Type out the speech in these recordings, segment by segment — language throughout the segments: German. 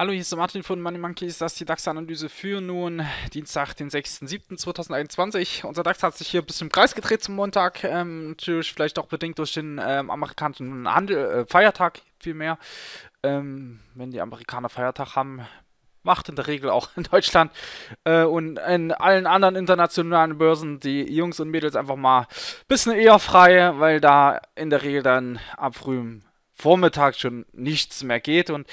Hallo, hier ist der Martin von Money Monkeys. Das ist die DAX-Analyse für nun Dienstag, den 6.7.2021. Unser DAX hat sich hier ein bisschen im Kreis gedreht zum Montag. Ähm, natürlich vielleicht auch bedingt durch den ähm, amerikanischen Handel, äh, Feiertag vielmehr. Ähm, wenn die Amerikaner Feiertag haben, macht in der Regel auch in Deutschland äh, und in allen anderen internationalen Börsen die Jungs und Mädels einfach mal ein bisschen eher frei, weil da in der Regel dann ab frühem Vormittag schon nichts mehr geht und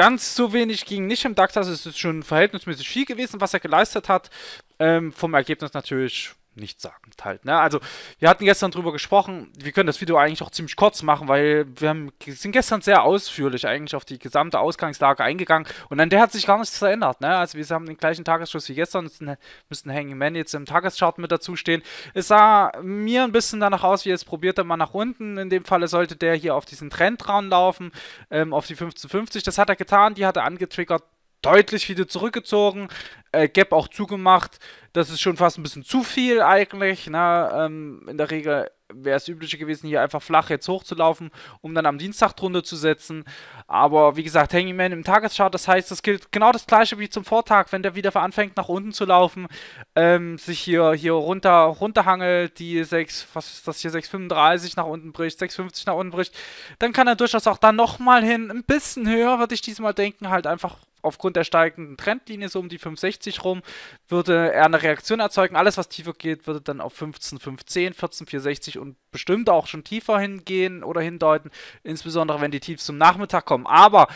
ganz so wenig ging nicht im DAX. Also es ist schon verhältnismäßig viel gewesen, was er geleistet hat. Ähm, vom Ergebnis natürlich nichtssagend halt. Ne? Also, wir hatten gestern drüber gesprochen, wir können das Video eigentlich auch ziemlich kurz machen, weil wir haben, sind gestern sehr ausführlich eigentlich auf die gesamte Ausgangslage eingegangen und an der hat sich gar nichts verändert. Ne? Also, wir haben den gleichen Tagesschluss wie gestern, müssen, Hanging Hangman jetzt im Tageschart mit dazu stehen. Es sah mir ein bisschen danach aus, wie es probierte mal nach unten. In dem Falle sollte der hier auf diesen Trend dran laufen, ähm, auf die 1550. Das hat er getan, die hat er angetriggert deutlich wieder zurückgezogen, äh, Gap auch zugemacht. Das ist schon fast ein bisschen zu viel eigentlich. Na, ne? ähm, in der Regel wäre es üblicher gewesen, hier einfach flach jetzt hochzulaufen, um dann am Dienstag drunter zu setzen. Aber wie gesagt, Hangman im Tagesschart, das heißt, das gilt genau das gleiche wie zum Vortag, wenn der wieder anfängt nach unten zu laufen, ähm, sich hier, hier runter, runterhangelt, die 6, was ist das hier, 6,35 nach unten bricht, 6,50 nach unten bricht, dann kann er durchaus auch da nochmal hin, ein bisschen höher würde ich diesmal denken, halt einfach aufgrund der steigenden Trendlinie so um die 560 rum, würde er eine Reaktion erzeugen. Alles, was tiefer geht, würde dann auf 15, 14460 und bestimmt auch schon tiefer hingehen oder hindeuten, insbesondere wenn die Tiefs zum Nachmittag kommen. Aber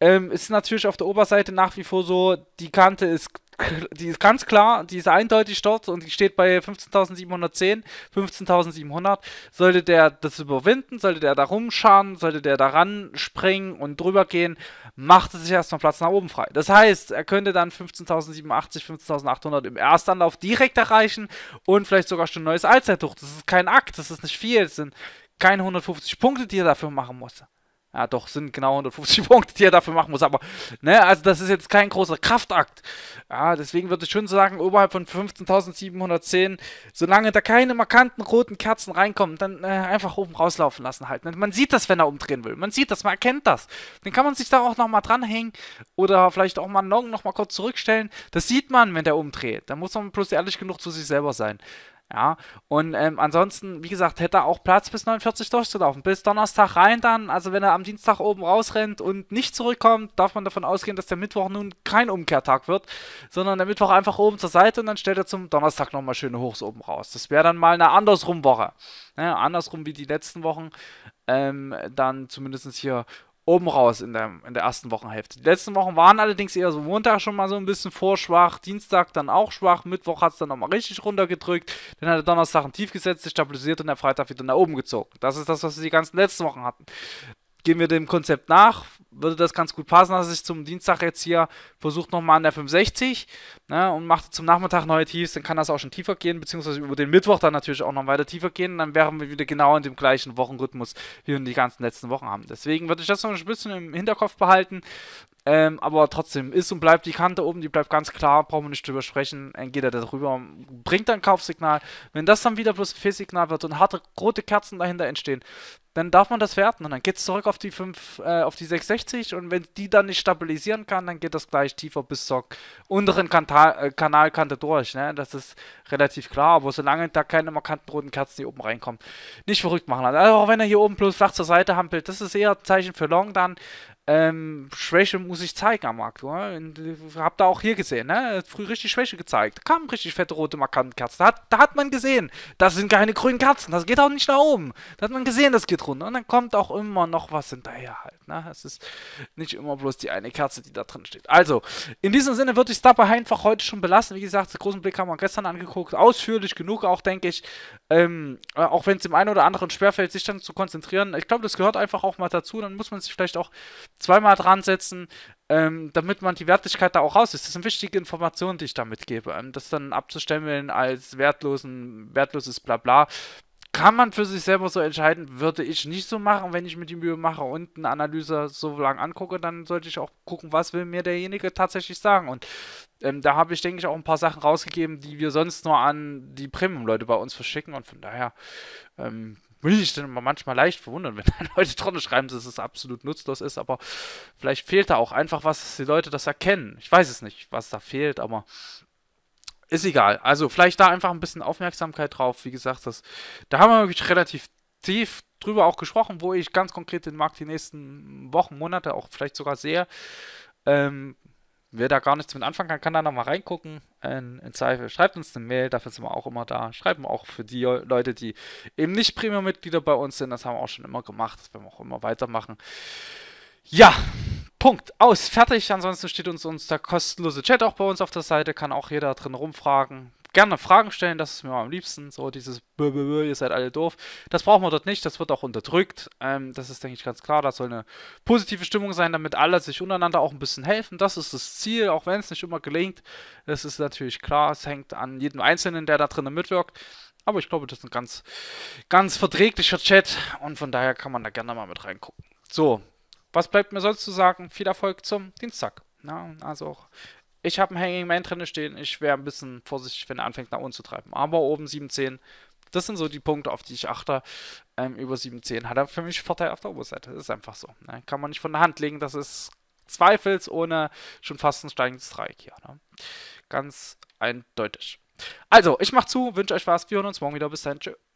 ähm, ist natürlich auf der Oberseite nach wie vor so, die Kante ist die ist ganz klar, die ist eindeutig dort und die steht bei 15.710, 15.700. Sollte der das überwinden, sollte der da rumscharen, sollte der da springen und drüber gehen, macht er sich erstmal Platz nach oben frei. Das heißt, er könnte dann 15.087, 15.800 im Erstanlauf direkt erreichen und vielleicht sogar schon ein neues Allzeithoch. Das ist kein Akt, das ist nicht viel, das sind keine 150 Punkte, die er dafür machen musste. Ja, doch, sind genau 150 Punkte, die er dafür machen muss. Aber, ne, also das ist jetzt kein großer Kraftakt. Ja, deswegen würde ich schon sagen, oberhalb von 15.710, solange da keine markanten roten Kerzen reinkommen, dann äh, einfach oben rauslaufen lassen halt. Man sieht das, wenn er umdrehen will. Man sieht das, man erkennt das. Dann kann man sich da auch nochmal dranhängen oder vielleicht auch mal einen Long nochmal kurz zurückstellen. Das sieht man, wenn der umdreht. Da muss man bloß ehrlich genug zu sich selber sein. Ja, und ähm, ansonsten, wie gesagt, hätte er auch Platz bis 49 durchzulaufen. Bis Donnerstag rein dann, also wenn er am Dienstag oben rausrennt und nicht zurückkommt, darf man davon ausgehen, dass der Mittwoch nun kein Umkehrtag wird, sondern der Mittwoch einfach oben zur Seite und dann stellt er zum Donnerstag nochmal schöne Hochs oben raus. Das wäre dann mal eine andersrum Woche. Ja, andersrum wie die letzten Wochen. Ähm, dann zumindest hier oben raus in der, in der ersten Wochenhälfte. Die letzten Wochen waren allerdings eher so Montag schon mal so ein bisschen vorschwach, Dienstag dann auch schwach, Mittwoch hat es dann nochmal richtig runtergedrückt, dann hat der Donnerstag ein Tief gesetzt, sich stabilisiert und der Freitag wieder nach oben gezogen. Das ist das, was wir die ganzen letzten Wochen hatten. Gehen wir dem Konzept nach, würde das ganz gut passen, dass ich zum Dienstag jetzt hier versucht nochmal an der 65 ne, und mache zum Nachmittag neue Tiefs, dann kann das auch schon tiefer gehen, beziehungsweise über den Mittwoch dann natürlich auch noch weiter tiefer gehen. Dann wären wir wieder genau in dem gleichen Wochenrhythmus, wie wir in die ganzen letzten Wochen haben. Deswegen würde ich das noch ein bisschen im Hinterkopf behalten. Ähm, aber trotzdem ist und bleibt die Kante oben, die bleibt ganz klar, brauchen wir nicht drüber sprechen. Dann geht er da drüber, bringt ein Kaufsignal. Wenn das dann wieder bloß ein Fehlsignal wird und harte rote Kerzen dahinter entstehen, dann darf man das werten und dann geht es zurück auf die 5, äh, auf die 660 und wenn die dann nicht stabilisieren kann, dann geht das gleich tiefer bis zur unteren Kanal, äh, Kanalkante durch. Ne? Das ist relativ klar, aber solange da keine markanten roten Kerzen hier oben reinkommen, nicht verrückt machen. Also auch wenn er hier oben bloß flach zur Seite hampelt, das ist eher ein Zeichen für Long dann ähm, Schwäche muss ich zeigen am Markt. Äh, Habt ihr auch hier gesehen, ne? Früh richtig Schwäche gezeigt. Da kamen richtig fette rote Markantenkerzen. Da hat, da hat man gesehen, das sind keine grünen Kerzen. Das geht auch nicht nach oben. Da hat man gesehen, das geht runter. Und dann kommt auch immer noch was hinterher halt. Ne? Es ist nicht immer bloß die eine Kerze, die da drin steht. Also, in diesem Sinne würde ich es dabei einfach heute schon belassen. Wie gesagt, den großen Blick haben wir gestern angeguckt. Ausführlich genug auch, denke ich. Ähm, äh, auch wenn es dem einen oder anderen schwerfällt, sich dann zu konzentrieren. Ich glaube, das gehört einfach auch mal dazu. Dann muss man sich vielleicht auch zweimal dran setzen, ähm, damit man die Wertigkeit da auch raus ist. Das sind wichtige Informationen, die ich damit gebe. Ähm, das dann abzustempeln als wertlosen, wertloses Blabla, kann man für sich selber so entscheiden, würde ich nicht so machen, wenn ich mir die Mühe mache und eine Analyse so lange angucke, dann sollte ich auch gucken, was will mir derjenige tatsächlich sagen. Und ähm, da habe ich, denke ich, auch ein paar Sachen rausgegeben, die wir sonst nur an die Premium-Leute bei uns verschicken. Und von daher ähm, bin ich dann manchmal leicht verwundern, wenn dann Leute drunter schreiben, dass es absolut nutzlos ist, aber vielleicht fehlt da auch einfach was, dass die Leute das erkennen. Ich weiß es nicht, was da fehlt, aber ist egal. Also vielleicht da einfach ein bisschen Aufmerksamkeit drauf. Wie gesagt, das, da haben wir wirklich relativ tief drüber auch gesprochen, wo ich ganz konkret den Markt die nächsten Wochen, Monate auch vielleicht sogar sehe. Ähm, wer da gar nichts mit anfangen kann, kann da nochmal reingucken. In, in, Zweifel schreibt uns eine Mail, dafür sind wir auch immer da. Schreiben auch für die Leute, die eben nicht Premium-Mitglieder bei uns sind. Das haben wir auch schon immer gemacht. Das werden wir auch immer weitermachen. Ja, Punkt. Aus. Fertig. Ansonsten steht uns, uns der kostenlose Chat auch bei uns auf der Seite. Kann auch jeder drin rumfragen gerne Fragen stellen, das ist mir am liebsten. So dieses Bö, Bö, Bö, ihr seid alle doof. Das brauchen wir dort nicht, das wird auch unterdrückt. Ähm, das ist, denke ich, ganz klar. Das soll eine positive Stimmung sein, damit alle sich untereinander auch ein bisschen helfen. Das ist das Ziel, auch wenn es nicht immer gelingt. Das ist natürlich klar. Es hängt an jedem Einzelnen, der da drinnen mitwirkt. Aber ich glaube, das ist ein ganz, ganz verträglicher Chat und von daher kann man da gerne mal mit reingucken. So, was bleibt mir sonst zu sagen? Viel Erfolg zum Dienstag. Na, also auch ich habe einen Hanging Man drin stehen. Ich wäre ein bisschen vorsichtig, wenn er anfängt nach unten zu treiben. Aber oben 7-10, das sind so die Punkte, auf die ich achte. Ähm, über 7-10 hat er für mich Vorteil auf der Oberseite. Das ist einfach so. Ne? Kann man nicht von der Hand legen. Das ist zweifelsohne schon fast ein steigendes Dreieck hier. Ne? Ganz eindeutig. Also, ich mach zu, wünsche euch was. Wir hören uns morgen wieder. Bis dann. Tschüss.